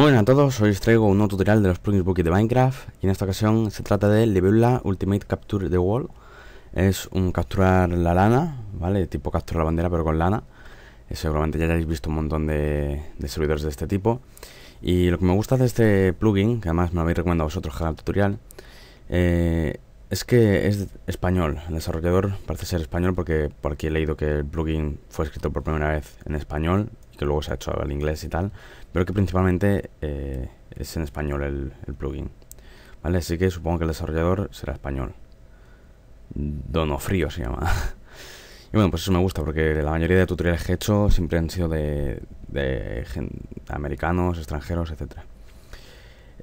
Muy buenas a todos, hoy os traigo un nuevo tutorial de los plugins Bookie de Minecraft y en esta ocasión se trata de la Ultimate Capture the Wall es un capturar la lana, ¿vale? Tipo capturar la bandera pero con lana eh, seguramente ya hayáis visto un montón de, de, servidores de este tipo y lo que me gusta de este plugin, que además me lo habéis recomendado vosotros en el tutorial eh, es que es español, el desarrollador parece ser español porque por aquí he leído que el plugin fue escrito por primera vez en español y que luego se ha hecho al inglés y tal pero que principalmente eh, es en español el, plugin. ¿Vale? Así que supongo que el desarrollador será español. Donofrío se llama. y bueno, pues eso me gusta porque la mayoría de tutoriales que he hecho siempre han sido de, de, americanos, extranjeros, etc.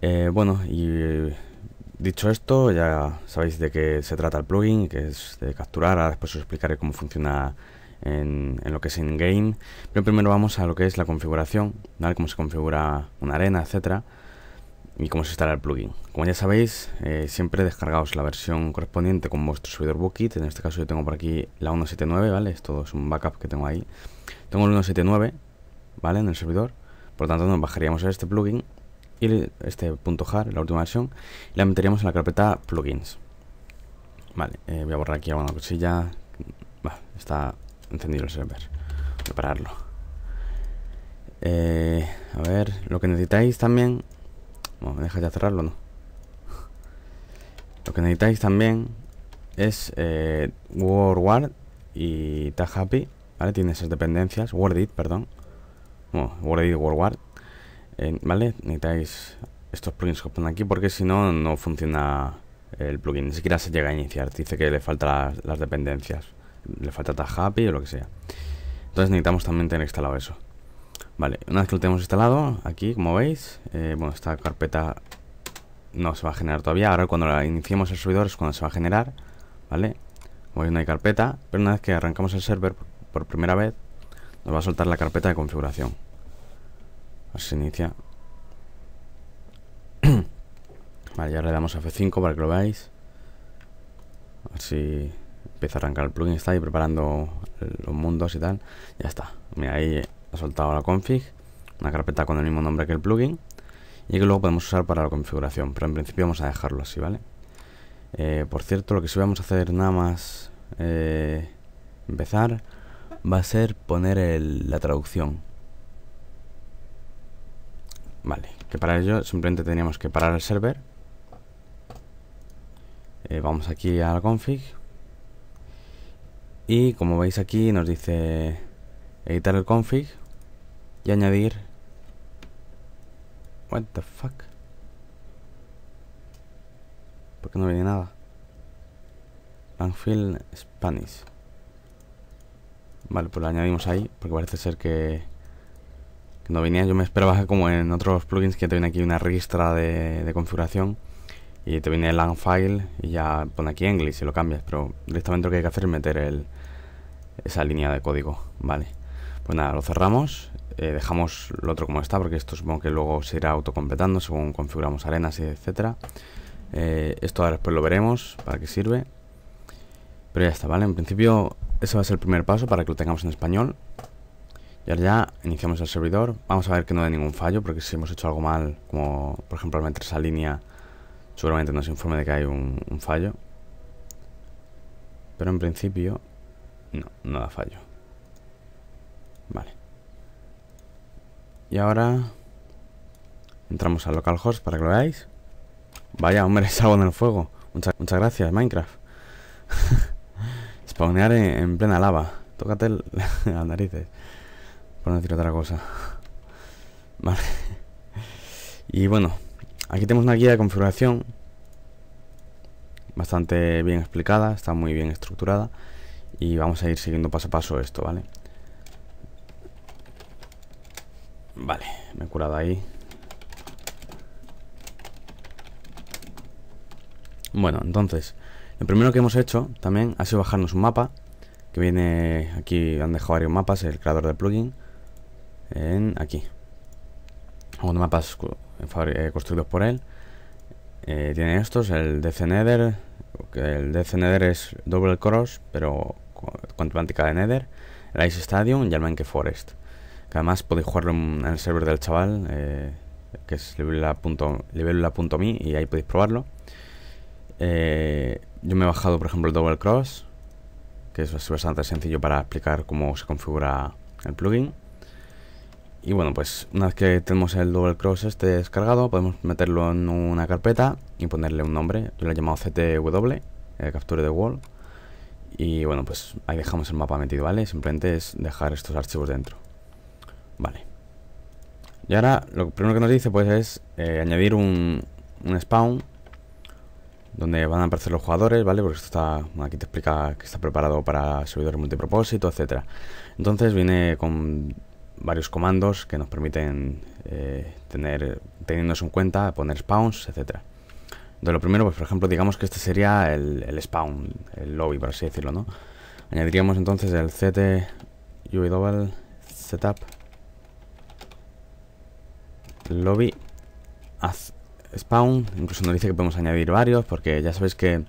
Eh, bueno, y dicho esto, ya sabéis de qué se trata el plugin, que es de capturar. después os explicaré cómo funciona en, lo que es in-game. Pero primero vamos a lo que es la configuración, Cómo se configura una arena, etcétera y cómo se instala el plugin. Como ya sabéis, eh, siempre descargaos la versión correspondiente con vuestro servidor bookit, En este caso yo tengo por aquí la 179, ¿vale? Esto es un backup que tengo ahí. Tengo el 179, ¿vale? En el servidor. Por lo tanto, nos bajaríamos a este plugin y este punto .jar, la última versión, y la meteríamos en la carpeta plugins. Vale, eh, voy a borrar aquí alguna cosilla. está encendido el server. Prepararlo. Eh, a ver, lo que necesitáis también... Bueno, me deja ya cerrarlo, ¿no? Lo que necesitáis también es eh, y Tag Happy, ¿vale? Tiene esas dependencias, WordIt, perdón. Bueno, WordIt, WordWard, eh, ¿vale? Necesitáis estos plugins que aquí porque si no, no funciona el plugin, ni siquiera se llega a iniciar, dice que le faltan las dependencias le falta happy o lo que sea. Entonces necesitamos también tener instalado eso. Vale, una vez que lo tenemos instalado, aquí, como veis, eh, bueno, esta carpeta no se va a generar todavía. Ahora cuando la iniciemos el servidor es cuando se va a generar, ¿vale? Como veis no hay carpeta, pero una vez que arrancamos el server por primera vez, nos va a soltar la carpeta de configuración. Así se inicia. vale, ya le damos a F5 para que lo veáis. Así empieza a arrancar el plugin, está ahí preparando los mundos y tal. Ya está. Mira, ahí ha soltado la config, una carpeta con el mismo nombre que el plugin. Y que luego podemos usar para la configuración. Pero en principio vamos a dejarlo así, ¿vale? Eh, por cierto, lo que sí vamos a hacer nada más eh, empezar va a ser poner la traducción. Vale, que para ello simplemente teníamos que parar el server. Eh, vamos aquí a la config, y como veis aquí nos dice editar el config y añadir... What the fuck? Porque no viene nada. langfield Spanish. Vale, pues lo añadimos ahí porque parece ser que, no venía. Yo me esperaba como en otros plugins que tienen aquí una registra de configuración y te viene el lang file y ya pone aquí English y lo cambias, pero directamente lo que hay que hacer es meter esa línea de código, ¿vale? Pues nada, lo cerramos, eh, dejamos lo otro como está, porque esto supongo que luego se irá autocompletando según configuramos arenas, y etcétera. Eh, esto ahora después lo veremos para qué sirve. Pero ya está, ¿vale? En principio, ese va a ser el primer paso para que lo tengamos en español. Y ahora ya iniciamos el servidor. Vamos a ver que no dé ningún fallo, porque si hemos hecho algo mal, como por ejemplo al meter esa línea Seguramente nos informe de que hay un, fallo. Pero en principio... No, no da fallo. Vale. Y ahora... Entramos al localhost para que lo veáis. Vaya, hombre, salgo en el fuego. muchas gracias, Minecraft. Spawnear en, plena lava. Tócate las narices. Por no decir otra cosa. Vale. Y bueno, Aquí tenemos una guía de configuración bastante bien explicada, está muy bien estructurada y vamos a ir siguiendo paso a paso esto, ¿vale? Vale, me he curado ahí. Bueno, entonces, lo primero que hemos hecho también ha sido bajarnos un mapa, que viene aquí, han dejado varios mapas, el creador del plugin, en aquí. Un mapas eh, construidos por él. Eh, tiene estos, el DC Nether, el DC Nether es Double Cross, pero con temática de Nether, el Ice Stadium y el que Forest. Que además podéis jugarlo en el server del chaval, eh, que es libelula.me, y ahí podéis probarlo. Eh, yo me he bajado, por ejemplo, el Double Cross, que es bastante sencillo para explicar cómo se configura el plugin. Y bueno, pues una vez que tenemos el double cross este descargado, podemos meterlo en una carpeta y ponerle un nombre. Yo lo he llamado CTW, eh, Capture the Wall. Y bueno, pues ahí dejamos el mapa metido, ¿vale? Simplemente es dejar estos archivos dentro. Vale. Y ahora lo primero que nos dice pues es eh, añadir un, un spawn donde van a aparecer los jugadores, ¿vale? Porque esto está, aquí te explica que está preparado para servidores multipropósito, etcétera. Entonces viene con varios comandos que nos permiten eh, tener, teniéndose en cuenta, poner spawns, etcétera De lo primero, pues por ejemplo, digamos que este sería el, spawn, el lobby, por así decirlo, ¿no? Añadiríamos entonces el ct double setup lobby spawn, incluso nos dice que podemos añadir varios, porque ya sabéis que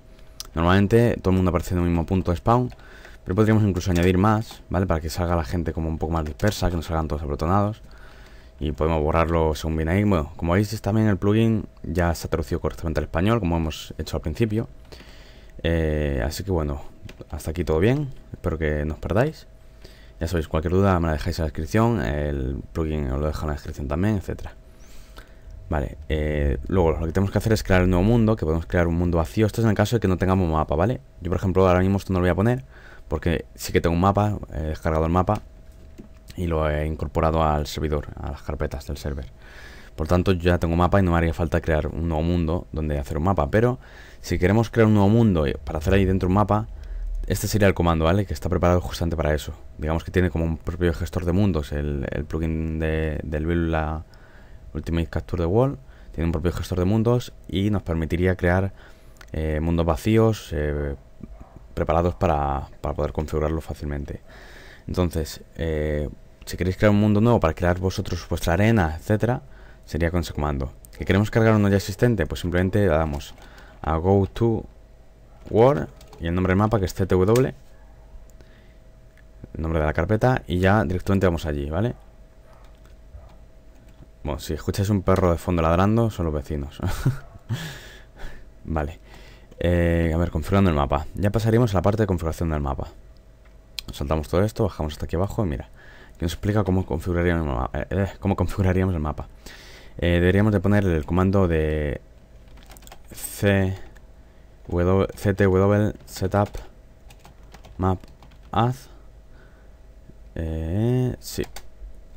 normalmente todo el mundo aparece en el mismo punto de spawn, podríamos incluso añadir más, ¿vale? Para que salga la gente como un poco más dispersa, que no salgan todos abrotonados. Y podemos borrarlo según viene ahí. Bueno, como veis también el plugin ya se ha traducido correctamente al español, como hemos hecho al principio. Eh, así que bueno, hasta aquí todo bien. Espero que no os perdáis. Ya sabéis, cualquier duda me la dejáis en la descripción. El plugin os lo dejo en la descripción también, etcétera. Vale, eh, luego lo que tenemos que hacer es crear el nuevo mundo, que podemos crear un mundo vacío. Esto es en el caso de que no tengamos mapa, ¿vale? Yo, por ejemplo, ahora mismo esto no lo voy a poner porque sí que tengo un mapa, he descargado el mapa y lo he incorporado al servidor, a las carpetas del server. Por tanto, yo ya tengo mapa y no me haría falta crear un nuevo mundo donde hacer un mapa. Pero si queremos crear un nuevo mundo para hacer ahí dentro un mapa, este sería el comando, ¿vale? Que está preparado justamente para eso. Digamos que tiene como un propio gestor de mundos, el, plugin del la Ultimate Capture the Wall. Tiene un propio gestor de mundos y nos permitiría crear eh, mundos vacíos, eh, preparados para, para poder configurarlo fácilmente. Entonces, eh, si queréis crear un mundo nuevo para crear vosotros vuestra arena, etcétera, sería con ese comando. ¿Que queremos cargar uno ya existente? Pues simplemente le damos a go to world y el nombre del mapa que es ctw, el nombre de la carpeta y ya directamente vamos allí, ¿vale? Bueno, si escucháis un perro de fondo ladrando, son los vecinos. vale. Eh, a ver, configurando el mapa. Ya pasaríamos a la parte de configuración del mapa. Saltamos todo esto, bajamos hasta aquí abajo y mira. que nos explica cómo configuraríamos el mapa. Eh, eh, configuraríamos el mapa. deberíamos de poner el comando de C, w, setup map sí.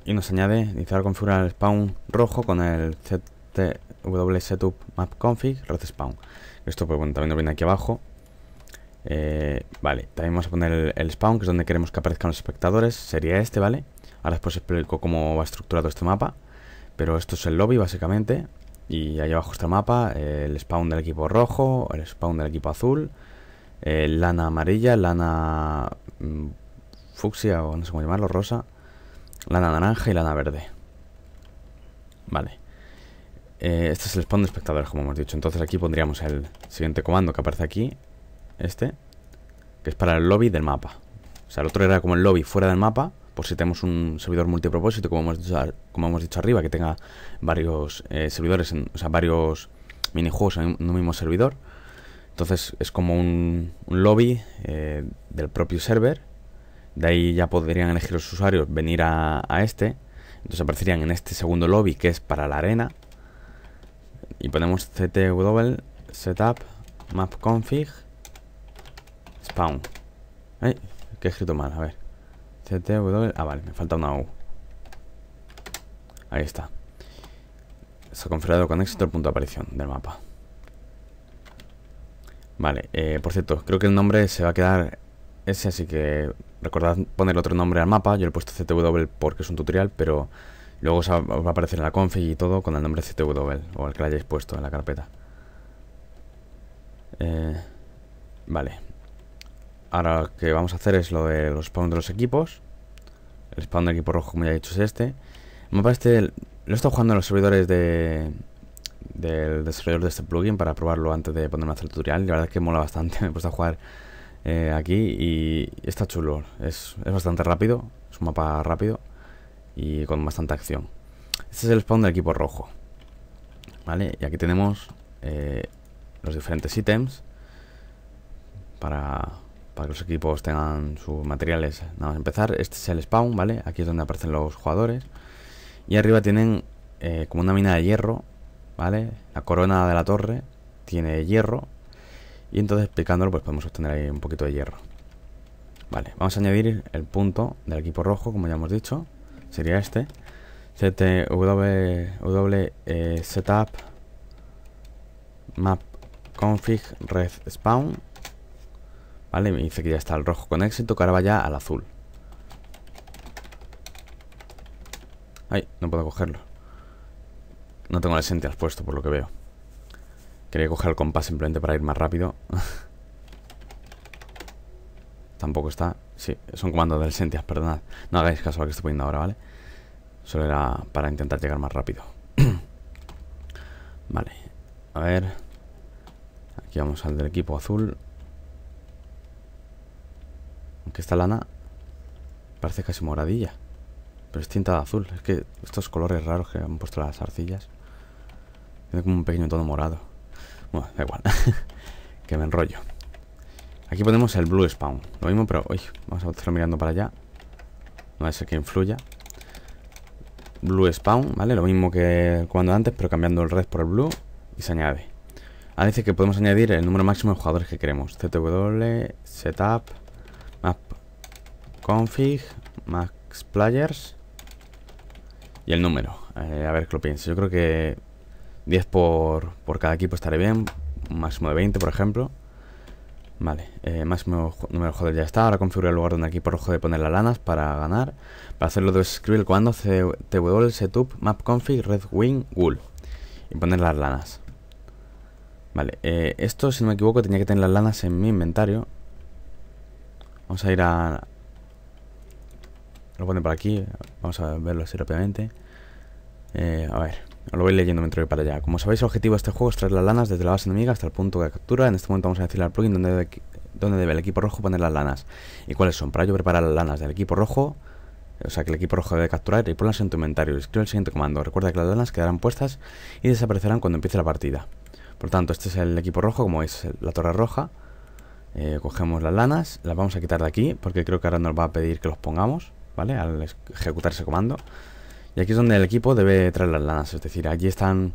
Y nos añade iniciar configurar el spawn rojo con el ctw setup map config red spawn. Esto pues, bueno, también nos viene aquí abajo. Eh, vale, también vamos a poner el, spawn, que es donde queremos que aparezcan los espectadores. Sería este, ¿vale? Ahora después explico cómo va estructurado este mapa. Pero esto es el lobby, básicamente. Y ahí abajo está el mapa, el spawn del equipo rojo, el spawn del equipo azul, eh, lana amarilla, lana mm, fucsia o no sé cómo llamarlo, rosa, lana naranja y lana verde. Vale. Eh, este es el spawn de espectadores, como hemos dicho. Entonces aquí pondríamos el siguiente comando que aparece aquí. Este. Que es para el lobby del mapa. O sea, el otro era como el lobby fuera del mapa. Por si tenemos un servidor multipropósito, como hemos dicho, como hemos dicho arriba, que tenga varios eh, servidores, o sea, varios minijuegos en un mismo servidor. Entonces es como un, lobby eh, del propio server. De ahí ya podrían elegir los usuarios venir a, a, este. Entonces aparecerían en este segundo lobby que es para la arena. Y ponemos ctw setup map config spawn. Ay, que he escrito mal, a ver. ctw. Ah, vale, me falta una u. Ahí está. Se ha configurado con éxito el punto de aparición del mapa. Vale, eh, por cierto, creo que el nombre se va a quedar ese, así que recordad poner otro nombre al mapa. Yo le he puesto CTW porque es un tutorial, pero Luego os, va a aparecer la config y todo con el nombre CTW o el que hayáis puesto en la carpeta. Eh, vale. Ahora lo que vamos a hacer es lo de los spawn de los equipos. El spawn de equipo rojo, como ya he dicho, es este. El mapa este lo he estado jugando en los servidores de, del desarrollador de este plugin para probarlo antes de ponerme a hacer el tutorial. La verdad es que mola bastante. Me he puesto a jugar eh, aquí y está chulo. es bastante rápido. Es un mapa rápido y con bastante acción. Este es el spawn del equipo rojo. ¿Vale? Y aquí tenemos eh, los diferentes ítems para, para, que los equipos tengan sus materiales. Nada más empezar, este es el spawn, ¿vale? Aquí es donde aparecen los jugadores. Y arriba tienen eh, como una mina de hierro, ¿vale? La corona de la torre tiene hierro. Y entonces picándolo pues podemos obtener ahí un poquito de hierro. Vale, vamos a añadir el punto del equipo rojo, como ya hemos dicho sería este. W, setup eh, map config red spawn. Vale, me dice que ya está el rojo con éxito, que ahora vaya al azul. Ay, no puedo cogerlo. No tengo el al puesto, por lo que veo. Quería coger el compás simplemente para ir más rápido. Tampoco está. Sí, son comandos del Sentias, perdonad. No hagáis caso a lo que estoy poniendo ahora, ¿vale? Solo era para intentar llegar más rápido. vale, a ver. Aquí vamos al del equipo azul. Aunque esta lana parece casi moradilla. Pero es tinta azul. Es que estos colores raros que han puesto las arcillas. Tiene como un pequeño tono morado. Bueno, da igual. que me enrollo. Aquí ponemos el blue spawn. Lo mismo, pero... Uy, vamos a estar mirando para allá. No a ser que influya. Blue spawn, ¿vale? Lo mismo que cuando antes, pero cambiando el red por el blue. Y se añade. Ahora dice que podemos añadir el número máximo de jugadores que queremos. CTW, setup, map config, max players y el número. Eh, a ver que lo pienso. Yo creo que 10 por, por cada equipo estaré bien. Un máximo de 20, por ejemplo. Vale, eh, máximo número joder ya está. Ahora configuro el lugar donde aquí por rojo de poner las lanas para ganar. Para hacerlo de escribir el comando map setup mapconfig wing wool y poner las lanas. Vale, eh, esto si no me equivoco tenía que tener las lanas en mi inventario. Vamos a ir a... Lo pone por aquí, vamos a verlo así rápidamente. Eh, a ver lo voy leyendo mientras voy para allá. Como sabéis, el objetivo de este juego es traer las lanas desde la base enemiga hasta el punto de captura. En este momento vamos a decirle al plugin dónde debe, el equipo rojo poner las lanas. ¿Y cuáles son? Para ello, preparar las lanas del equipo rojo o sea que el equipo rojo debe capturar y ponerlas en tu inventario. Escribe el siguiente comando. Recuerda que las lanas quedarán puestas y desaparecerán cuando empiece la partida. Por tanto, este es el equipo rojo, como es la torre roja. Eh, cogemos las lanas, las vamos a quitar de aquí porque creo que ahora nos va a pedir que los pongamos, ¿vale? Al ejecutar ese comando. Y aquí es donde el equipo debe traer las lanas, es decir, aquí están,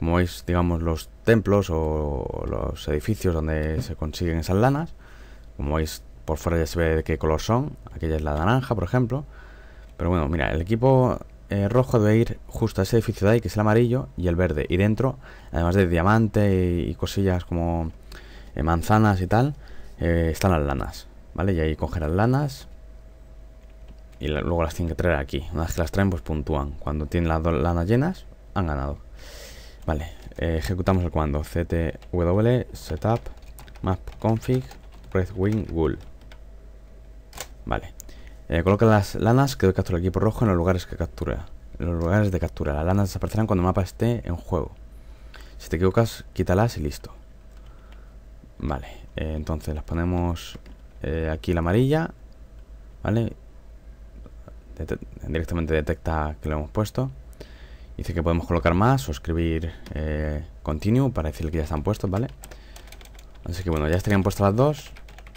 como veis, digamos, los templos o los edificios donde se consiguen esas lanas. Como veis, por fuera ya se ve de qué color son, aquella es la naranja, por ejemplo. Pero bueno, mira, el equipo eh, rojo debe ir justo a ese edificio de ahí, que es el amarillo, y el verde. Y dentro, además de diamante y, cosillas como eh, manzanas y tal, eh, están las lanas, ¿vale? Y ahí coger las lanas, y luego las tienen que traer aquí. Una vez que las traen, pues puntúan. Cuando tienen las dos lanas llenas, han ganado. Vale, eh, ejecutamos el comando ctw setup map config wing wool. Vale. Eh, coloca las lanas que captura el equipo rojo en los lugares que captura. los lugares de captura. Las lanas desaparecerán cuando el mapa esté en juego. Si te equivocas, quítalas y listo. Vale, eh, entonces las ponemos aquí la amarilla. ¿Vale? directamente detecta que lo hemos puesto. Dice que podemos colocar más o escribir eh, continue para decirle que ya están puestos, ¿vale? Así que bueno, ya estarían puestas las dos,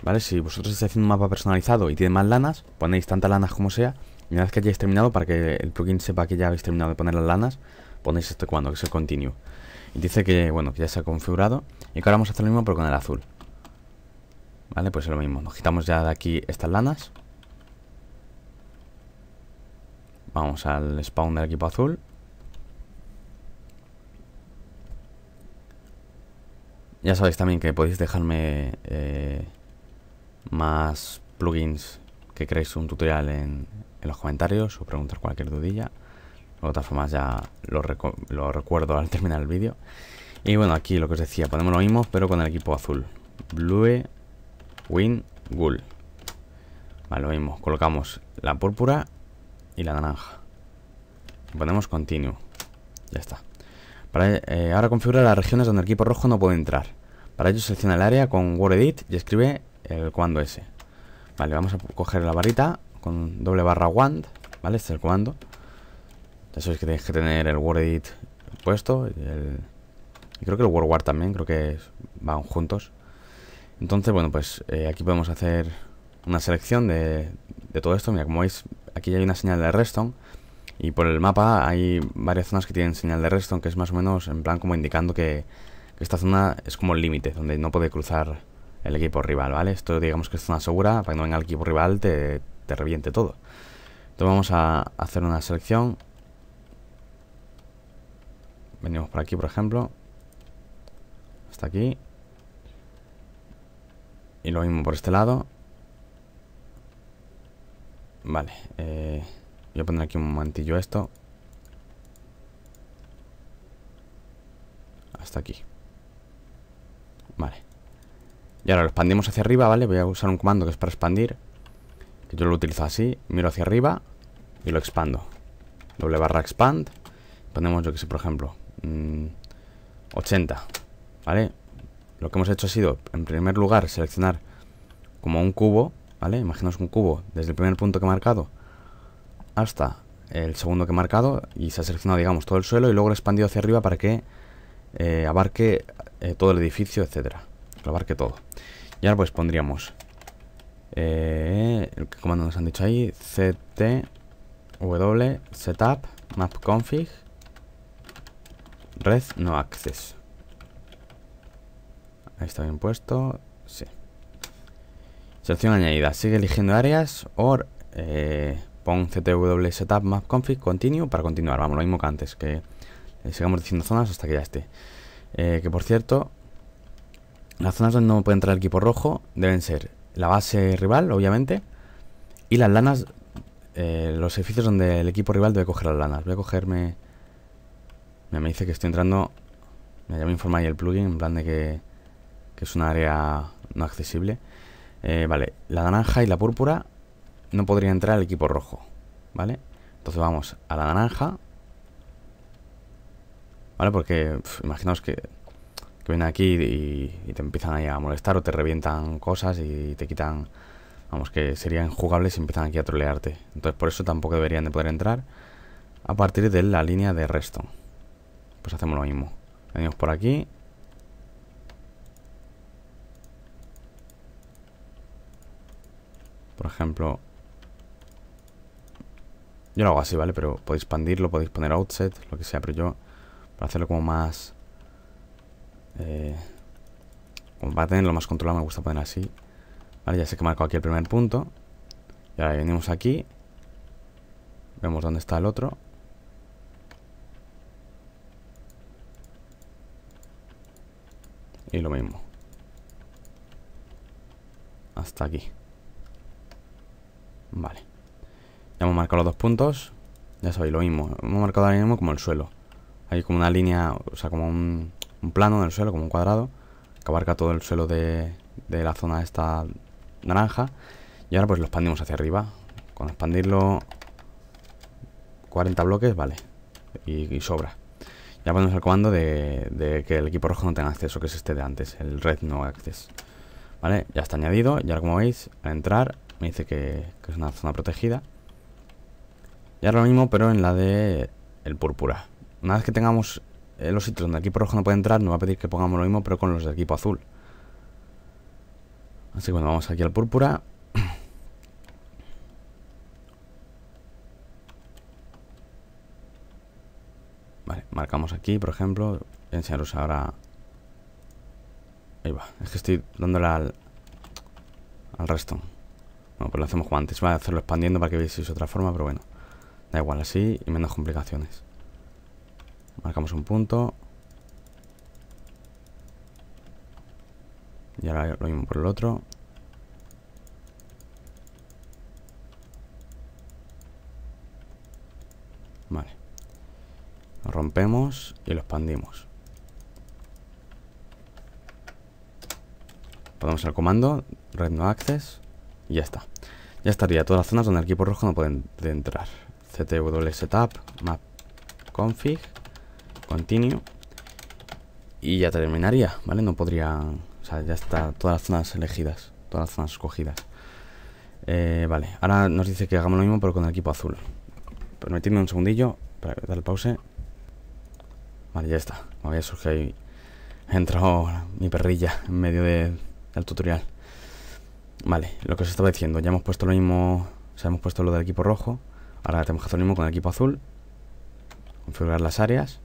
¿vale? Si vosotros estáis haciendo un mapa personalizado y tiene más lanas, ponéis tantas lanas como sea. Y una vez que hayáis terminado, para que el plugin sepa que ya habéis terminado de poner las lanas, ponéis este cuando, que es el continue. Y dice que, bueno, que ya se ha configurado y que ahora vamos a hacer lo mismo pero con el azul. Vale, pues es lo mismo. Nos quitamos ya de aquí estas lanas. Vamos al spawn del equipo azul. Ya sabéis también que podéis dejarme eh, más plugins que creéis un tutorial en, los comentarios o preguntar cualquier dudilla. De otra forma ya lo, recuerdo al terminar el vídeo. Y bueno, aquí lo que os decía, ponemos lo mismo pero con el equipo azul. Blue, Win, Ghoul. lo mismo. Colocamos la púrpura y la naranja. Ponemos continue. Ya está. Para, eh, ahora configura las regiones donde el equipo rojo no puede entrar. Para ello selecciona el área con Word Edit y escribe el comando S. Vale, vamos a coger la barrita con doble barra WAND. ¿Vale? Este es el comando. Ya sabéis que tenéis que tener el Word Edit puesto. y creo que el Word también, creo que van juntos. Entonces, bueno, pues eh, aquí podemos hacer una selección de, de todo esto. Mira, como veis, aquí hay una señal de redstone y por el mapa hay varias zonas que tienen señal de redstone, que es más o menos en plan como indicando que, esta zona es como el límite, donde no puede cruzar el equipo rival, ¿vale? Esto digamos que es zona segura, para que no venga el equipo rival te, te reviente todo. Entonces vamos a hacer una selección. Venimos por aquí, por ejemplo. Hasta aquí. Y lo mismo por este lado. Vale, eh, voy a poner aquí un mantillo esto. Hasta aquí. Vale. Y ahora lo expandimos hacia arriba, ¿vale? Voy a usar un comando que es para expandir. Que yo lo utilizo así. Miro hacia arriba y lo expando. Doble barra expand. Ponemos, yo que sé, por ejemplo, 80. Mm, ¿Vale? Lo que hemos hecho ha sido, en primer lugar, seleccionar como un cubo Imaginaos un cubo desde el primer punto que he marcado hasta el segundo que he marcado y se ha seleccionado, digamos, todo el suelo y luego lo he expandido hacia arriba para que eh, abarque eh, todo el edificio, etcétera. Que abarque todo. Y ahora pues pondríamos eh, el comando nos han dicho ahí, ct w setup map config red no access. Ahí está bien puesto. Sección añadida. Sigue eligiendo áreas o eh, pon ctw setup map config continue para continuar. Vamos, lo mismo que antes, que eh, sigamos diciendo zonas hasta que ya esté. Eh, que por cierto, las zonas donde no puede entrar el equipo rojo deben ser la base rival, obviamente, y las lanas, los edificios donde el equipo rival debe coger las lanas. Voy a cogerme... me dice que estoy entrando... Ya me informa ahí el plugin, en plan de que, que es un área no accesible. Eh, vale, la naranja y la púrpura no podría entrar al equipo rojo, ¿vale? Entonces vamos a la naranja, ¿vale? Porque imaginaos que, vienen aquí y, te empiezan a molestar o te revientan cosas y te quitan... Vamos, que serían jugables si empiezan aquí a trolearte. Entonces por eso tampoco deberían de poder entrar a partir de la línea de resto. Pues hacemos lo mismo. Venimos por aquí Por ejemplo, yo lo hago así, ¿vale? Pero podéis expandirlo, podéis poner outset lo que sea, pero yo para hacerlo como más... Eh, como para tenerlo más controlado me gusta poner así. Vale, ya sé que marco aquí el primer punto. Y ahora venimos aquí. Vemos dónde está el otro. Y lo mismo. Hasta aquí. Vale. Ya hemos marcado los dos puntos. Ya sabéis, lo mismo. Hemos marcado ahora mismo como el suelo. Hay como una línea, o sea, como un, plano del suelo, como un cuadrado, que abarca todo el suelo de, de la zona esta naranja. Y ahora pues lo expandimos hacia arriba. Con expandirlo 40 bloques, vale. Y, sobra. Ya ponemos el comando de, que el equipo rojo no tenga acceso, que es este de antes, el red no acceso, Vale, ya está añadido. Y ahora como veis, a entrar me dice que, es una zona protegida. Y ahora lo mismo, pero en la de el púrpura. Una vez que tengamos eh, los sitios donde aquí equipo rojo no puede entrar, nos va a pedir que pongamos lo mismo, pero con los del equipo azul. Así que bueno, vamos aquí al púrpura. Vale, marcamos aquí, por ejemplo. Voy a enseñaros ahora. Ahí va. Es que estoy dándole al, al resto. Bueno, pues lo hacemos antes. Voy a hacerlo expandiendo para que veáis otra forma, pero bueno. Da igual así y menos complicaciones. Marcamos un punto. Y ahora lo mismo por el otro. Vale. Lo rompemos y lo expandimos. Podemos al comando, red no access ya está. Ya estaría todas las zonas donde el equipo rojo no puede entrar. CTW setup, map config, continue. Y ya terminaría, ¿vale? No podría... O sea, ya está todas las zonas elegidas, todas las zonas escogidas. Eh, vale, ahora nos dice que hagamos lo mismo pero con el equipo azul. Permitidme un segundillo para dar pause. Vale, ya está. Me había surgido ahí. entrado mi perrilla en medio del tutorial. Vale, lo que os estaba diciendo, ya hemos puesto lo mismo, o sea, hemos puesto lo del equipo rojo, ahora tenemos que hacer lo mismo con el equipo azul, configurar las áreas,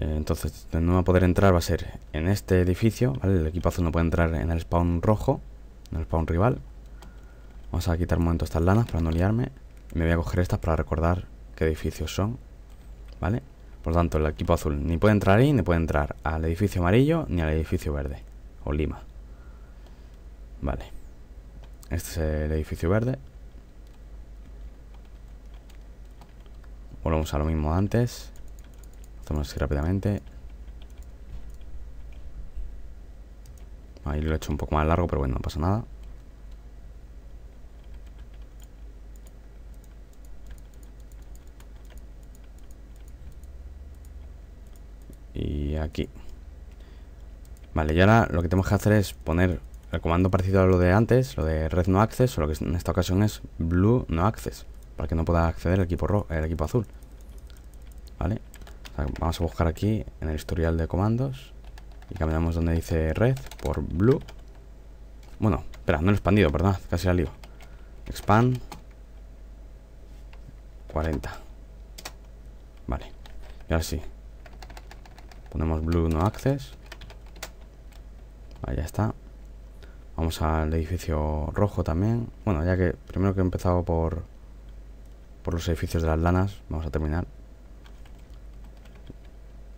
eh, entonces no va a poder entrar va a ser en este edificio, ¿vale? El equipo azul no puede entrar en el spawn rojo, en el spawn rival. Vamos a quitar un momento estas lanas para no liarme, me voy a coger estas para recordar qué edificios son, ¿vale? Por lo tanto, el equipo azul ni puede entrar ahí, ni puede entrar al edificio amarillo, ni al edificio verde, o lima. Vale. Este es el edificio verde. Volvemos a lo mismo antes. Hacemos así rápidamente. Ahí lo he hecho un poco más largo, pero bueno, no pasa nada. Y aquí. Vale, y ahora lo que tenemos que hacer es poner el comando parecido a lo de antes, lo de red no access, solo que en esta ocasión es blue no access, para que no pueda acceder el equipo, el equipo azul. ¿Vale? vamos a buscar aquí en el historial de comandos y cambiamos donde dice red por blue. Bueno, espera, no lo he expandido, perdón, casi la lío. Expand 40. Vale, y ahora sí. Ponemos blue no access. Ahí ya está. Vamos al edificio rojo también. Bueno, ya que primero que he empezado por, por los edificios de las lanas, vamos a terminar.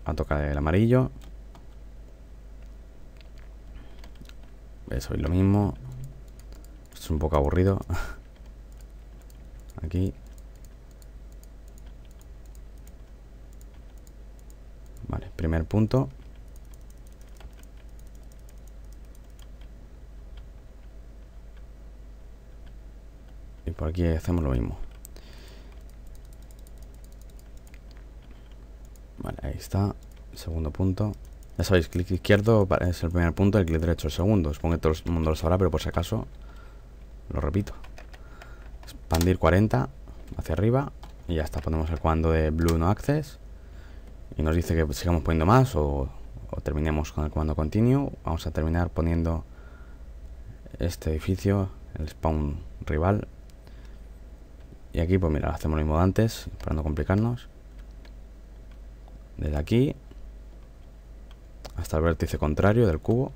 A tocar el amarillo. Eso es lo mismo. Esto es un poco aburrido. Aquí. Vale, primer punto. Y por aquí hacemos lo mismo. Vale, ahí está. Segundo punto. Ya sabéis, clic izquierdo es el primer punto, el clic derecho el segundo. Supongo que todo el mundo lo sabrá, pero por si acaso lo repito. Expandir 40 hacia arriba y ya está. Ponemos el comando de blue no access y nos dice que sigamos poniendo más o, o terminemos con el comando continue. Vamos a terminar poniendo este edificio, el spawn rival, y aquí, pues mira, hacemos lo mismo de antes, para no complicarnos. Desde aquí hasta el vértice contrario del cubo.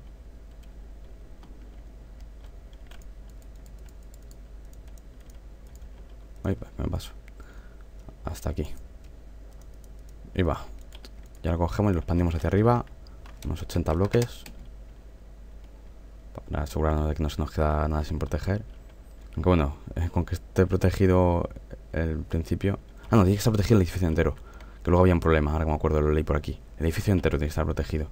Ahí pues, me paso. Hasta aquí. Y va. Ya lo cogemos y lo expandimos hacia arriba. Unos 80 bloques. Para asegurarnos de que no se nos queda nada sin proteger. Aunque bueno, eh, con que esté protegido el principio... Ah, no, tiene que estar protegido el edificio entero. Que luego había un problema, ahora como me acuerdo, lo leí por aquí. El edificio entero tiene que estar protegido.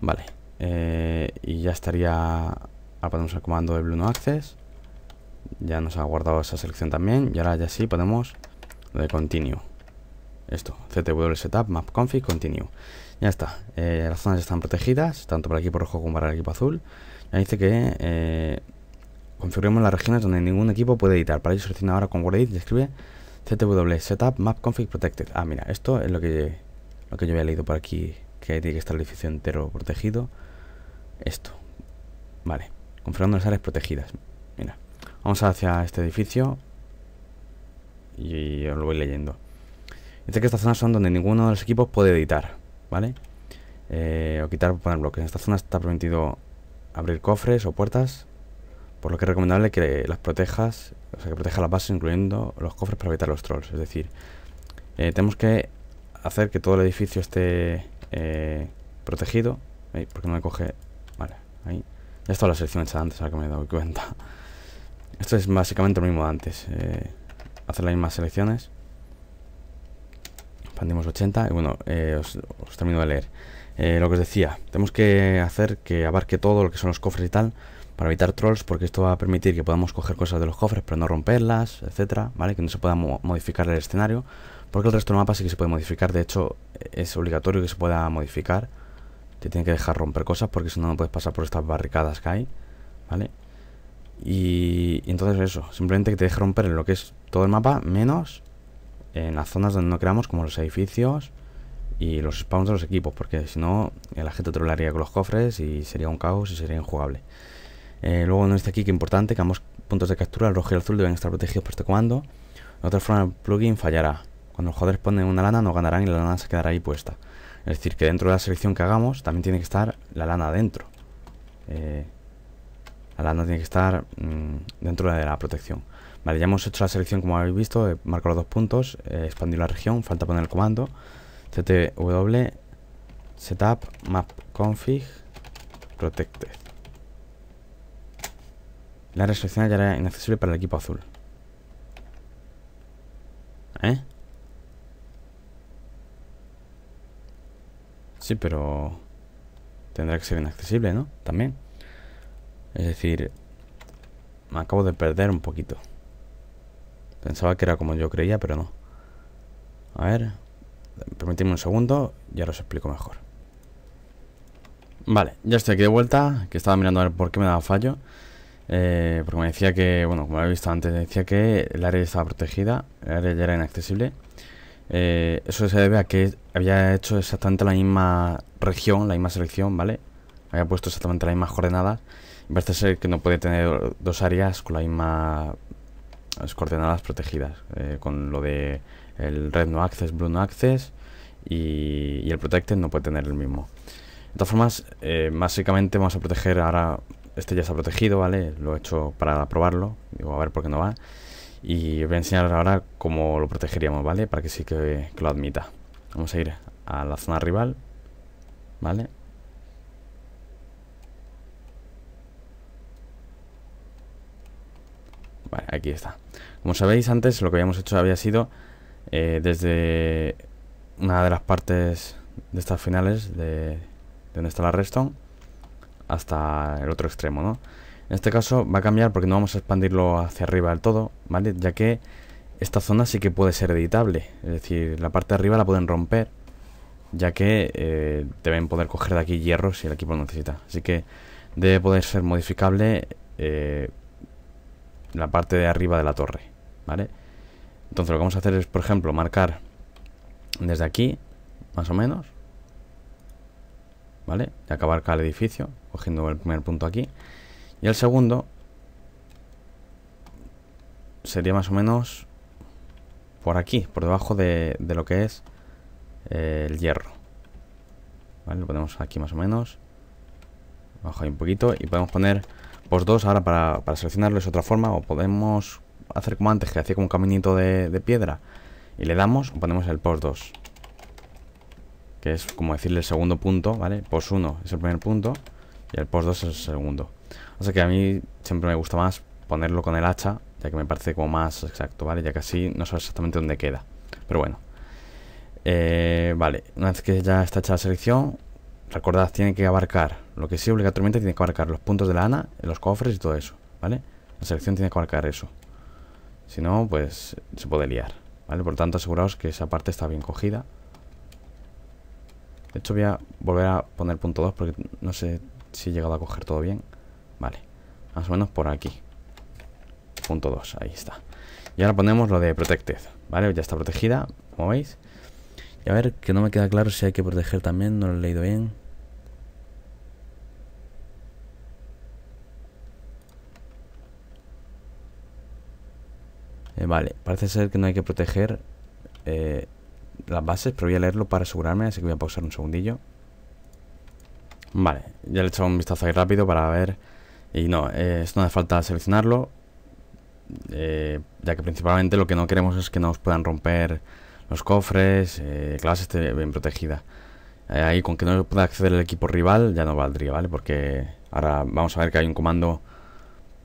Vale. Eh, y ya estaría... ponemos el comando de Blue No Access. Ya nos ha guardado esa selección también. Y ahora ya sí ponemos lo de Continue. Esto, CTW Setup, Map Config, Continue. Ya está. Eh, las zonas ya están protegidas, tanto para el equipo rojo como para el equipo azul. Ya dice que configuramos las regiones donde ningún equipo puede editar. Para ello selecciona ahora con WordEdit y escribe CTW Setup Map Config Protected. Ah, mira, esto es lo que, lo que yo había leído por aquí, que tiene que estar el edificio entero protegido. Esto. Vale, configurando las áreas protegidas. Mira, vamos hacia este edificio y os lo voy leyendo. Dice que estas zonas son donde ninguno de los equipos puede editar, ¿vale? Eh, o quitar o poner bloques. En esta zona está permitido abrir cofres o puertas por lo que es recomendable que las protejas, o sea, que proteja las bases incluyendo los cofres para evitar los trolls. Es decir, eh, tenemos que hacer que todo el edificio esté eh, protegido. porque no me coge... Vale, ahí. Ya estaba la selección hecha antes, ahora que me he dado cuenta. Esto es básicamente lo mismo de antes. Eh, hacer las mismas selecciones. Expandimos 80. Y bueno, os, termino de leer. lo que os decía, tenemos que hacer que abarque todo lo que son los cofres y tal para evitar trolls porque esto va a permitir que podamos coger cosas de los cofres pero no romperlas, etcétera, ¿vale? Que no se pueda modificar el escenario porque el resto del mapa sí que se puede modificar, de hecho es obligatorio que se pueda modificar te tienen que dejar romper cosas porque si no no puedes pasar por estas barricadas que hay, ¿vale? Y, entonces eso, simplemente que te deje romper en lo que es todo el mapa menos en las zonas donde no creamos como los edificios y los spawns de los equipos porque si no la gente trollaría con los cofres y sería un caos y sería injugable. Eh, luego no dice aquí que importante que ambos puntos de captura, el rojo y el azul, deben estar protegidos por este comando. De otra forma el plugin fallará. Cuando los jugadores ponen una lana no ganarán y la lana se quedará ahí puesta. Es decir, que dentro de la selección que hagamos también tiene que estar la lana dentro. Eh, la lana tiene que estar mm, dentro de la protección. Vale, ya hemos hecho la selección como habéis visto, marco los dos puntos, eh, expandir la región, falta poner el comando ctw setup map config protected. La resolución ya era inaccesible para el equipo azul. ¿Eh? Sí, pero... Tendrá que ser inaccesible, ¿no? También. Es decir... Me acabo de perder un poquito. Pensaba que era como yo creía, pero no. A ver... Permíteme un segundo, ya os explico mejor. Vale, ya estoy aquí de vuelta, que estaba mirando a ver por qué me daba fallo. Eh, porque me decía que, bueno, como habéis visto antes, decía que el área estaba protegida, el área ya era inaccesible. Eh, eso se debe a que había hecho exactamente la misma región, la misma selección, ¿vale? Había puesto exactamente las mismas coordenadas. parece ser que no puede tener dos áreas con las mismas coordenadas protegidas. Eh, con lo de el red no access, blue no access y, el protected no puede tener el mismo. De todas formas, básicamente vamos a proteger ahora este ya está protegido, ¿vale? Lo he hecho para probarlo. Digo, a ver por qué no va. Y voy a enseñar ahora cómo lo protegeríamos, ¿vale? Para que sí que, lo admita. Vamos a ir a la zona rival, ¿vale? Vale, aquí está. Como sabéis, antes lo que habíamos hecho había sido eh, desde una de las partes de estas finales de, de donde está la redstone hasta el otro extremo, ¿no? En este caso va a cambiar porque no vamos a expandirlo hacia arriba del todo, ¿vale? Ya que esta zona sí que puede ser editable, es decir, la parte de arriba la pueden romper, ya que eh, deben poder coger de aquí hierro si el equipo lo necesita. Así que debe poder ser modificable eh, la parte de arriba de la torre, ¿vale? Entonces lo que vamos a hacer es, por ejemplo, marcar desde aquí, más o menos, ¿vale? y acabar el edificio, cogiendo el primer punto aquí. Y el segundo sería más o menos por aquí, por debajo de, lo que es eh, el hierro. Lo ponemos aquí más o menos. Bajo ahí un poquito y podemos poner post 2 ahora para, seleccionarlo es otra forma o podemos hacer como antes que hacía como un caminito de, piedra y le damos ponemos el post 2 que es como decirle el segundo punto, ¿vale? Post 1 es el primer punto y el post 2 es el segundo. O sea que a mí siempre me gusta más ponerlo con el hacha, ya que me parece como más exacto, ¿vale? Ya que así no sabes exactamente dónde queda. Pero bueno. Eh, vale, una vez que ya está hecha la selección, recordad, tiene que abarcar, lo que sí obligatoriamente tiene que abarcar los puntos de la lana, los cofres y todo eso, ¿vale? La selección tiene que abarcar eso. Si no, pues se puede liar, ¿vale? Por lo tanto, aseguraos que esa parte está bien cogida. De hecho, voy a volver a poner punto 2 porque no sé si he llegado a coger todo bien. Vale, más o menos por aquí. Punto 2, ahí está. Y ahora ponemos lo de Protected, ¿vale? Ya está protegida, como veis. Y a ver, que no me queda claro si hay que proteger también, no lo he leído bien. Eh, vale, parece ser que no hay que proteger eh, las bases, pero voy a leerlo para asegurarme, así que voy a pausar un segundillo. Vale, ya le he echado un vistazo ahí rápido para ver. Y no, eh, esto no hace falta seleccionarlo. Eh, ya que principalmente lo que no queremos es que nos puedan romper los cofres, eh, esté bien protegida. Eh, ahí con que no pueda acceder el equipo rival ya no valdría, ¿vale? Porque ahora vamos a ver que hay un comando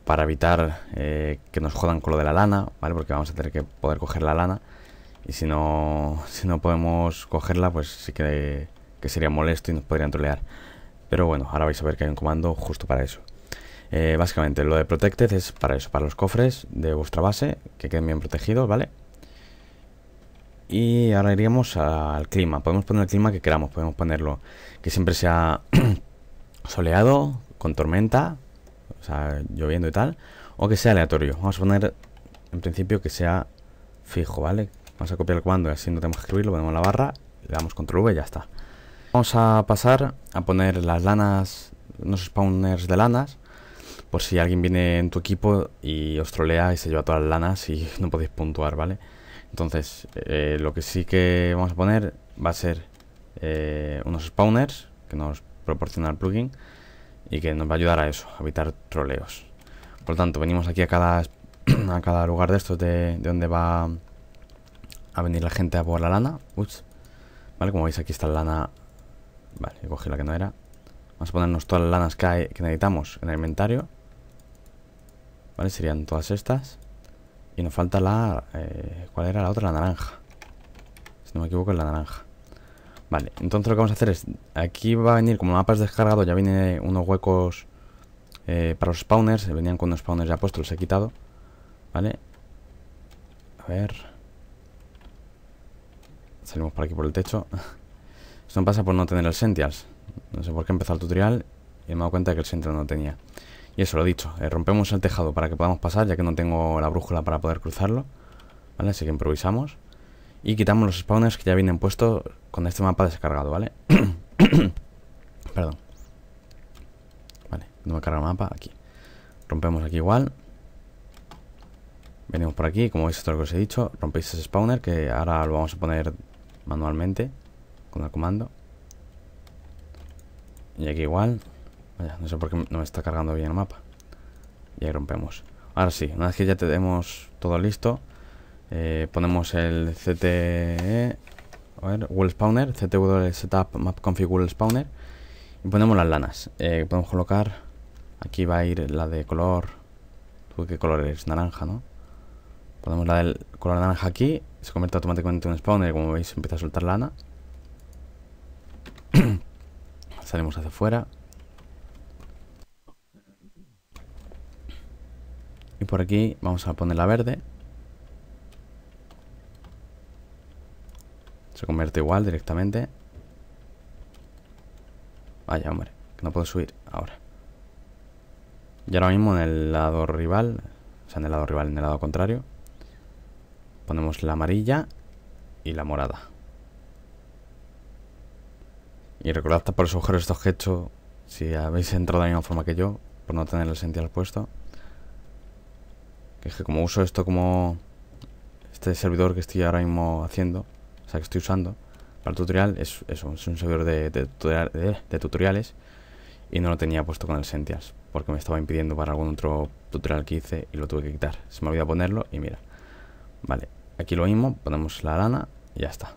para evitar que nos jodan con lo de la lana, ¿vale? Porque vamos a tener que poder coger la lana. Y si no, si no podemos cogerla, pues sí que, que sería molesto y nos podrían trolear. Pero bueno, ahora vais a ver que hay un comando justo para eso. Eh, básicamente, lo de Protected es para eso, para los cofres de vuestra base, que queden bien protegidos, ¿vale? Y ahora iríamos al clima. Podemos poner el clima que queramos, podemos ponerlo que siempre sea soleado, con tormenta, o sea, lloviendo y tal, o que sea aleatorio. Vamos a poner en principio que sea fijo, ¿vale? Vamos a copiar el comando y así no tenemos que escribirlo, ponemos la barra, le damos control V y ya está. Vamos a pasar a poner las lanas, unos spawners de lanas, por si alguien viene en tu equipo y os trolea y se lleva todas las lanas y no podéis puntuar, ¿vale? Entonces, eh, lo que sí que vamos a poner va a ser eh, unos spawners que nos proporciona el plugin y que nos va a ayudar a eso, a evitar troleos. Por lo tanto, venimos aquí a cada, a cada lugar de estos de, de donde va a venir la gente a por la lana. Ups. Vale, como veis aquí está la lana Vale, he cogido la que no era. Vamos a ponernos todas las lanas que, necesitamos en el inventario. Vale, serían todas estas. Y nos falta la... Eh, ¿Cuál era la otra? La naranja. Si no me equivoco es la naranja. Vale, entonces lo que vamos a hacer es... Aquí va a venir, como mapas mapa descargado, ya viene unos huecos eh, para los spawners. Eh, venían con unos spawners ya puestos, los he quitado. Vale. A ver. Salimos por aquí por el techo. Esto pasa por no tener el Sentials. No sé por qué empezó el tutorial y me he dado cuenta de que el Sential no tenía. Y eso, lo he dicho, eh, rompemos el tejado para que podamos pasar, ya que no tengo la brújula para poder cruzarlo. ¿Vale? Así que improvisamos. Y quitamos los spawners que ya vienen puestos con este mapa descargado, ¿vale? Perdón. Vale, no me carga el mapa, aquí. Rompemos aquí igual. Venimos por aquí, como veis esto es lo que os he dicho, rompéis ese spawner que ahora lo vamos a poner manualmente con el comando. Y aquí igual. no sé por qué no me está cargando bien el mapa. Y ahí rompemos. Ahora sí, una vez que ya tenemos todo listo, eh, ponemos el CTE, a Spawner, CTW Setup Map Config world Spawner, y ponemos las lanas. Eh, podemos colocar, aquí va a ir la de color, qué color es? Naranja, ¿no? Ponemos la del color naranja aquí, se convierte automáticamente en un spawner, como veis empieza a soltar lana Salimos hacia afuera. Y por aquí vamos a poner la verde. Se convierte igual directamente. Vaya, hombre, no puedo subir ahora. Y ahora mismo en el lado rival, o sea, en el lado rival, en el lado contrario, ponemos la amarilla y la morada. Y recordad tapar los agujeros estos objetos si habéis entrado de la misma forma que yo, por no tener el sentido puesto. Que es que como uso esto como este servidor que estoy ahora mismo haciendo, o sea, que estoy usando para el tutorial, es, un, servidor de, de, tutoriales y no lo tenía puesto con el sentials porque me estaba impidiendo para algún otro tutorial que hice y lo tuve que quitar. Se me olvidó ponerlo y mira. Vale, aquí lo mismo, ponemos la lana y ya está.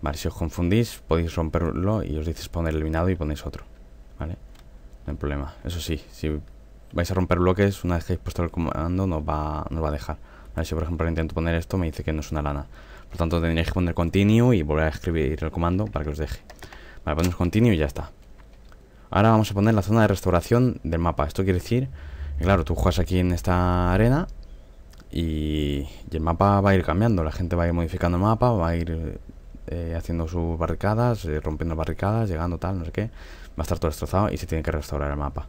Vale, si os confundís podéis romperlo y os dices poner eliminado y ponéis otro. Vale, no hay problema. Eso sí, si vais a romper bloques, una vez que hayáis puesto el comando nos va, va a dejar. Vale, si por ejemplo intento poner esto me dice que no es una lana. Por lo tanto tendréis que poner continue y volver a escribir el comando para que os deje. Vale, ponemos continue y ya está. Ahora vamos a poner la zona de restauración del mapa. Esto quiere decir, claro, tú juegas aquí en esta arena y el mapa va a ir cambiando. La gente va a ir modificando el mapa, va a ir eh, haciendo sus barricadas, eh, rompiendo barricadas, llegando tal, no sé qué. Va a estar todo destrozado y se tiene que restaurar el mapa.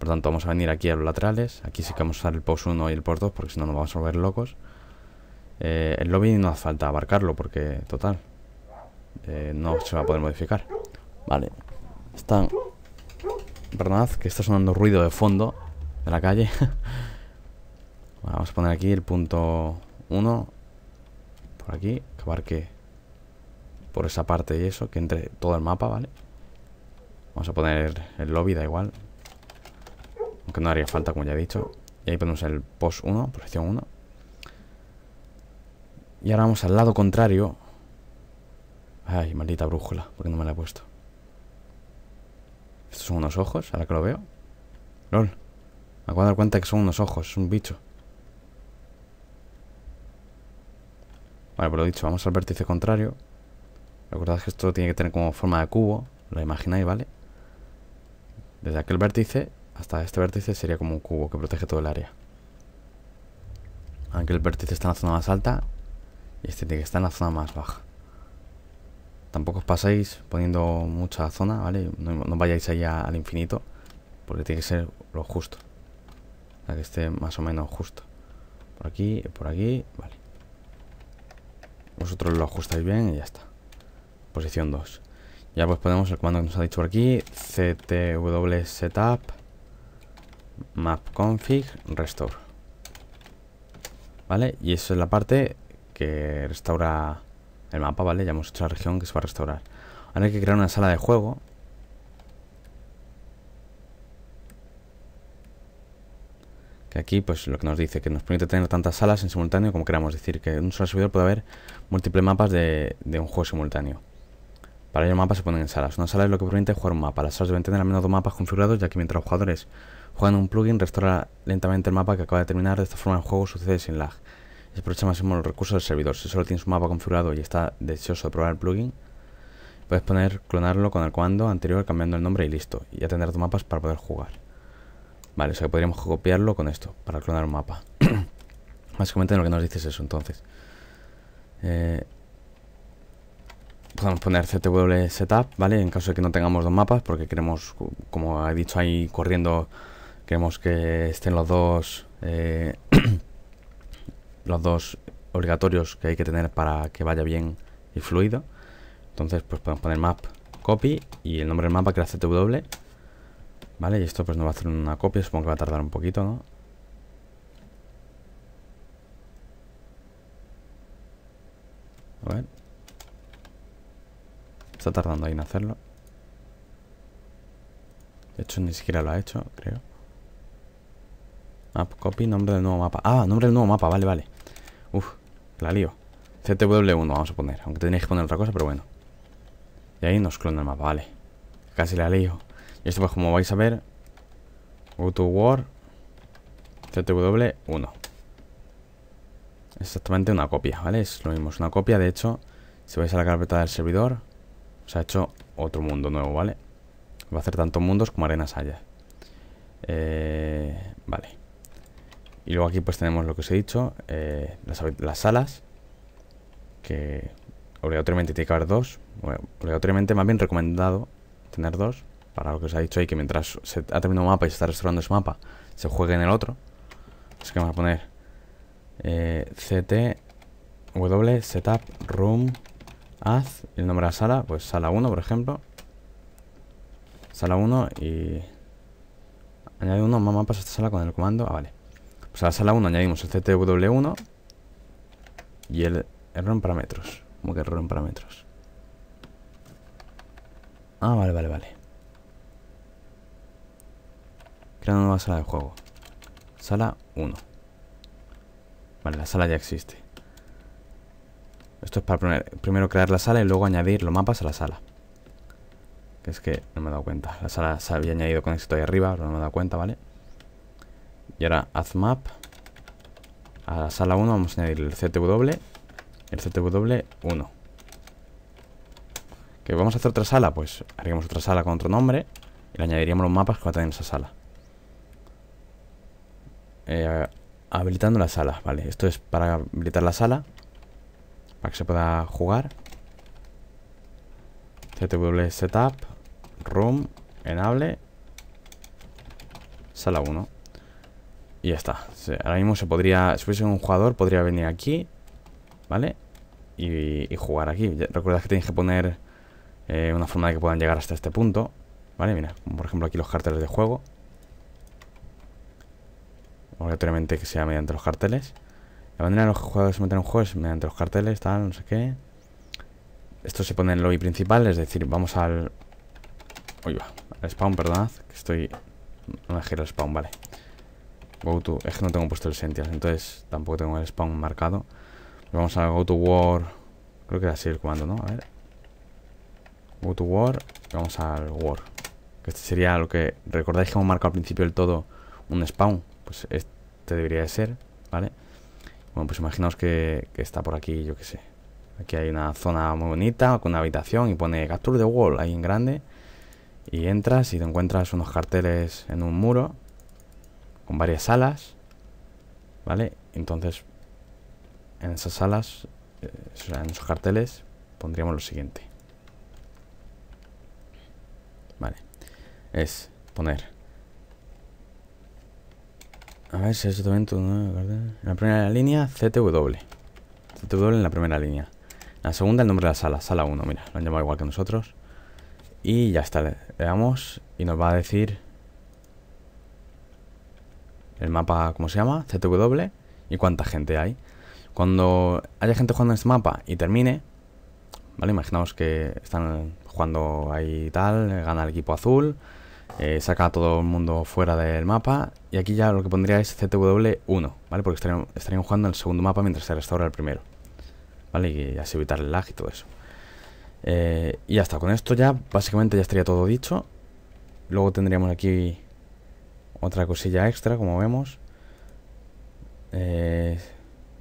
Por tanto, vamos a venir aquí a los laterales. Aquí sí que vamos a usar el post 1 y el post 2 porque si no nos vamos a volver locos. Eh, el lobby no hace falta abarcarlo porque, total, no se va a poder modificar. Vale. Están... verdad que está sonando ruido de fondo de la calle. vamos a poner aquí el punto 1. Por aquí, que abarque por esa parte y eso, que entre todo el mapa, ¿vale? Vamos a poner el lobby, da igual. Aunque no haría falta, como ya he dicho. Y ahí ponemos el post 1, posición 1. Y ahora vamos al lado contrario. Ay, maldita brújula, porque no me la he puesto. Estos son unos ojos, ahora que lo veo. LOL. Me acabo de dar cuenta que son unos ojos, es un bicho. Vale, por lo dicho, vamos al vértice contrario. Recordad que esto tiene que tener como forma de cubo. Lo imagináis, ¿vale? Desde aquel vértice hasta este vértice sería como un cubo que protege todo el área. aunque el vértice está en la zona más alta y este tiene que estar en la zona más baja. Tampoco os pasáis poniendo mucha zona, ¿vale? No, vayáis allá al infinito porque tiene que ser lo justo. para que esté más o menos justo. Por aquí, y por aquí, vale. Vosotros lo ajustáis bien y ya está. Posición 2. Ya pues ponemos el comando que nos ha dicho por aquí. ctw setup map config restore. ¿Vale? Y eso es la parte que restaura el mapa, ¿vale? Ya hemos hecho la región que se va a restaurar. Ahora hay que crear una sala de juego. Que aquí, pues lo que nos dice, que nos permite tener tantas salas en simultáneo como queramos. decir, que en un solo servidor puede haber múltiples mapas de un juego simultáneo. Para ello, mapas se ponen en salas. Una sala es lo que permite jugar un mapa. Las salas deben tener al menos dos mapas configurados, ya que mientras los jugadores juegan un plugin, restaura lentamente el mapa que acaba de terminar. De esta forma, el juego sucede sin lag. Y aprovecha máximo los recursos del servidor. Si solo tienes un mapa configurado y está deseoso de probar el plugin, puedes poner clonarlo con el comando anterior cambiando el nombre y listo. Y ya tendrás dos mapas para poder jugar. Vale, o sea que podríamos copiarlo con esto, para clonar un mapa. Básicamente lo que nos dices es eso, entonces. Eh, podemos poner CTW setup, ¿vale? En caso de que no tengamos dos mapas, porque queremos, como he dicho ahí corriendo, queremos que estén los dos eh, los dos obligatorios que hay que tener para que vaya bien y fluido. Entonces, pues podemos poner map copy y el nombre del mapa que era CTW. Vale, y esto pues nos va a hacer una copia, supongo que va a tardar un poquito, ¿no? A ver. Está tardando ahí en hacerlo. De hecho, ni siquiera lo ha hecho, creo. Map ah, copy, nombre del nuevo mapa. Ah, nombre del nuevo mapa, vale, vale. Uf, la lío. CTW1 vamos a poner, aunque tenéis que poner otra cosa, pero bueno. Y ahí nos clona el mapa, vale. Casi la lío. Y esto pues como vais a ver, go to war, CTW1. Exactamente una copia, ¿vale? Es lo mismo, es una copia, de hecho, si vais a la carpeta del servidor, se ha hecho otro mundo nuevo, ¿vale? Va a hacer tantos mundos como arenas haya. Eh, vale. Y luego aquí pues tenemos lo que os he dicho, eh, las, las, salas, que obligatoriamente tiene que haber dos. Bueno, obligatoriamente más bien recomendado tener dos, para lo que os he dicho ahí, que mientras se ha terminado un mapa y se está restaurando ese mapa, se juegue en el otro. Así que vamos a poner eh, CT, W, Setup, Room, Haz el nombre de la sala, pues sala 1, por ejemplo. Sala 1 y... Añade uno más mapas a esta sala con el comando. Ah, vale. Pues a la sala 1 añadimos el CTW1 y el error en parámetros. Como que error en parámetros? Ah, vale, vale, vale. crea una nueva sala de juego. Sala 1. Vale, la sala ya existe. Esto es para primero crear la sala y luego añadir los mapas a la sala. Que es que no me he dado cuenta. La sala se había añadido con éxito ahí arriba, pero no me he dado cuenta, ¿vale? Y ahora add map. A la sala 1 vamos a añadir el CTW. El CTW1. ¿Que vamos a hacer otra sala? Pues haríamos otra sala con otro nombre. Y le añadiríamos los mapas que va a tener esa sala. Eh, habilitando la sala, vale. Esto es para habilitar la sala. Para que se pueda jugar. CTW Setup. Room. Enable. Sala 1. Y ya está. Ahora mismo se podría... Si fuese un jugador, podría venir aquí. ¿Vale? Y, jugar aquí. Recuerda que tienes que poner eh, una forma de que puedan llegar hasta este punto. ¿Vale? Mira, por ejemplo aquí los carteles de juego. Obligatoriamente que sea mediante los carteles. La manera de los jugadores se un juegos mediante los carteles, tal, no sé qué. Esto se pone en el lobby principal, es decir, vamos al... Uy, va, al spawn, perdonad, que estoy... No me giro el spawn, vale. Go to... Es que no tengo puesto el Sentias, entonces tampoco tengo el spawn marcado. Vamos a Go to War... Creo que era así el comando, ¿no? A ver. Go to War. Vamos al War. Que este sería lo que... ¿Recordáis que hemos marcado al principio del todo un spawn? Pues este debería de ser, ¿vale? Bueno, pues imaginaos que, está por aquí, yo qué sé. Aquí hay una zona muy bonita con una habitación y pone Capture the Wall ahí en grande. Y entras y te encuentras unos carteles en un muro con varias salas. ¿Vale? Entonces, en esas salas, eh, en esos carteles, pondríamos lo siguiente. Vale. Es poner a ver si es ¿no? En la primera línea, CTW. CTW en la primera línea. En la segunda, el nombre de la sala, sala 1, mira, lo han llamado igual que nosotros. Y ya está, le damos y nos va a decir el mapa, ¿cómo se llama? CTW y cuánta gente hay. Cuando haya gente jugando en este mapa y termine, ¿vale? Imaginaos que están jugando ahí tal, gana el equipo azul, eh, saca a todo el mundo fuera del mapa y aquí ya lo que pondría es CTW1, ¿vale? Porque estaríamos jugando jugando el segundo mapa mientras se restaura el primero. ¿Vale? Y así evitar el lag y todo eso. Eh, y ya está, con esto ya básicamente ya estaría todo dicho. Luego tendríamos aquí otra cosilla extra, como vemos. Eh,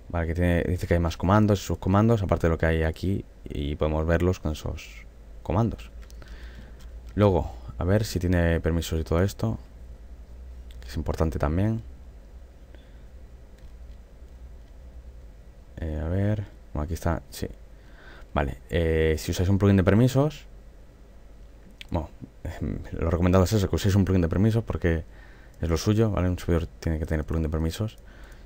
vale, que dice que hay más comandos y comandos, aparte de lo que hay aquí. Y podemos verlos con esos comandos. Luego, a ver si tiene permisos y todo esto es importante también. Eh, a ver, aquí está, sí. Vale, eh, si usáis un plugin de permisos, bueno, lo recomendado es eso, que uséis un plugin de permisos porque es lo suyo, ¿vale? Un servidor tiene que tener plugin de permisos,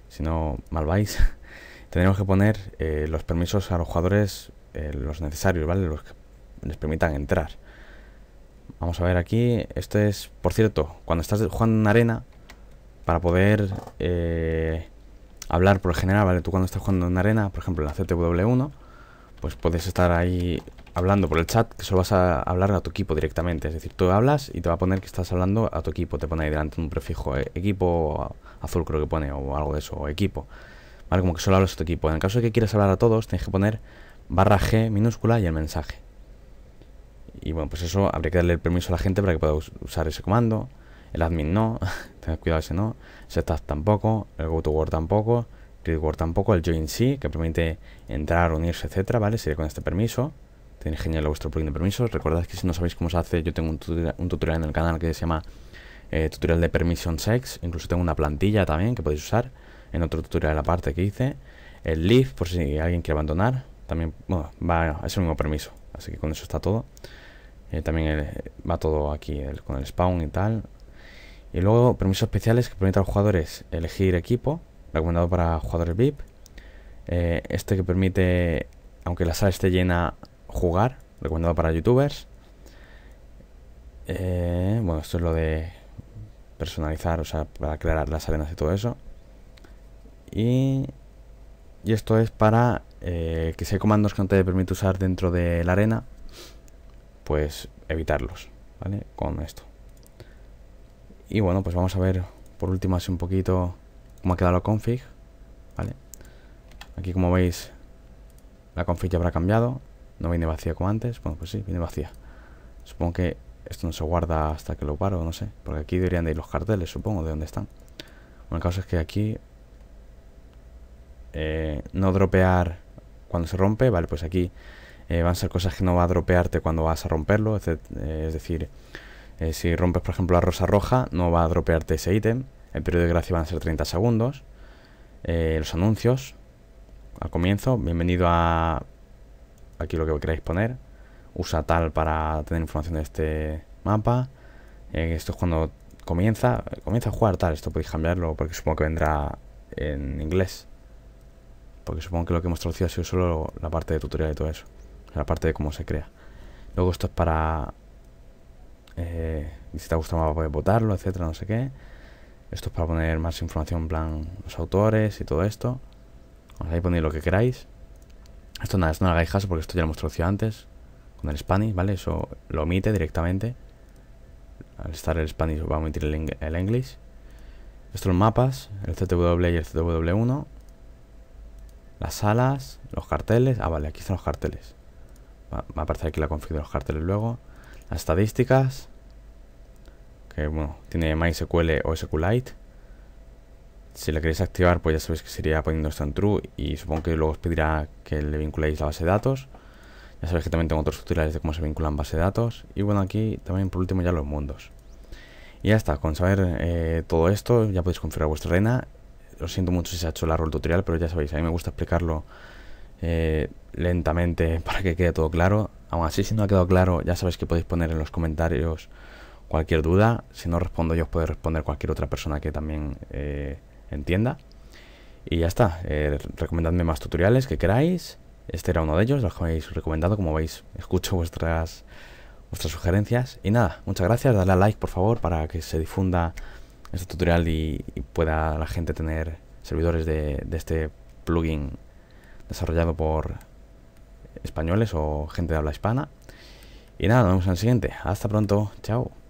si no, mal vais. Tenemos que poner eh, los permisos a los jugadores, los necesarios, ¿vale? Los que les permitan entrar. Vamos a ver aquí, esto es, por cierto, cuando estás jugando en arena, para poder eh, hablar por general, ¿vale? Tú cuando estás jugando en arena, por ejemplo en la CTW1, pues puedes estar ahí hablando por el chat, que solo vas a hablar a tu equipo directamente. Es decir, tú hablas y te va a poner que estás hablando a tu equipo. Te pone ahí delante un prefijo eh, equipo azul, creo que pone, o algo de eso, o equipo. ¿Vale? Como que solo hablas a tu equipo. En el caso de que quieras hablar a todos, tienes que poner barra G minúscula y el mensaje. Y bueno, pues eso habría que darle el permiso a la gente para que pueda usar ese comando. El admin no. Tened cuidado ese no. setup tampoco. El Go to work tampoco. Read War tampoco. El Join sí, que permite entrar, unirse, etc, ¿vale? Sería con este permiso. Tenéis genial vuestro plugin de permisos. Recordad que si no sabéis cómo se hace, yo tengo un, tutorial, en el canal que se llama eh, Tutorial de Permission Sex. Incluso tengo una plantilla también que podéis usar en otro tutorial la parte que hice. El Leave, por si alguien quiere abandonar. También, bueno, va a el mismo permiso. Así que con eso está todo. Eh, también eh, va todo aquí con el spawn y tal. Y luego permisos especiales que permiten a los jugadores elegir equipo, recomendado para jugadores VIP. Eh, este que permite, aunque la sala esté llena, jugar, recomendado para youtubers. Eh, bueno, esto es lo de personalizar, o sea, para crear las arenas y todo eso. Y, y esto es para eh, que si hay comandos que no te permite usar dentro de la arena, pues evitarlos, ¿vale? Con esto. Y bueno, pues vamos a ver por último así un poquito cómo ha quedado la config. Vale. Aquí como veis, la config ya habrá cambiado. No viene vacía como antes. Bueno, pues sí, viene vacía. Supongo que esto no se guarda hasta que lo paro, no sé. Porque aquí deberían de ir los carteles, supongo, de dónde están. Bueno, el caso es que aquí... Eh, no dropear cuando se rompe, vale, pues aquí eh, van a ser cosas que no va a dropearte cuando vas a romperlo. Eh, es decir, eh, si rompes, por ejemplo, la rosa roja, no va a dropearte ese ítem. El periodo de gracia van a ser 30 segundos. Eh, los anuncios, al comienzo, bienvenido a aquí lo que queráis poner. Usa tal para tener información de este mapa. Eh, esto es cuando comienza, comienza a jugar tal. Esto podéis cambiarlo porque supongo que vendrá en inglés. Porque supongo que lo que hemos traducido ha sido solo la parte de tutorial y todo eso. La parte de cómo se crea. Luego esto es para eh, si te ha gustado puedes votarlo, etcétera, no sé qué. Esto es para poner más información, en plan, los autores y todo esto. Os ahí ponéis lo que queráis. Esto nada, esto no lo hagáis caso porque esto ya lo hemos traducido antes con el Spanish, ¿vale? Eso lo omite directamente. Al estar el Spanish va a omitir el, English. Estos los mapas, el CTW y el CTW1. Las salas, los carteles. Ah, vale, aquí están los carteles. Va, va a aparecer aquí la config de los carteles luego las estadísticas, que bueno, tiene MySQL o SQLite. Si la queréis activar, pues ya sabéis que sería poniendo esto en true y supongo que luego os pedirá que le vinculéis la base de datos. Ya sabéis que también tengo otros tutoriales de cómo se vinculan base de datos. Y bueno, aquí también por último ya los mundos. Y ya está, con saber eh, todo esto ya podéis configurar vuestra arena. Lo siento mucho si se ha hecho largo el tutorial, pero ya sabéis, a mí me gusta explicarlo eh, lentamente para que quede todo claro. Aún así, si no ha quedado claro, ya sabéis que podéis poner en los comentarios cualquier duda. Si no respondo yo, os puede responder cualquier otra persona que también eh, entienda. Y ya está. Eh, recomendadme más tutoriales que queráis. Este era uno de ellos, los que habéis recomendado. Como veis, escucho vuestras, vuestras sugerencias. Y nada, muchas gracias. Dadle a like, por favor, para que se difunda este tutorial y, pueda la gente tener servidores de este plugin desarrollado por españoles o gente de habla hispana. Y nada, nos vemos en el siguiente. Hasta pronto. Chao.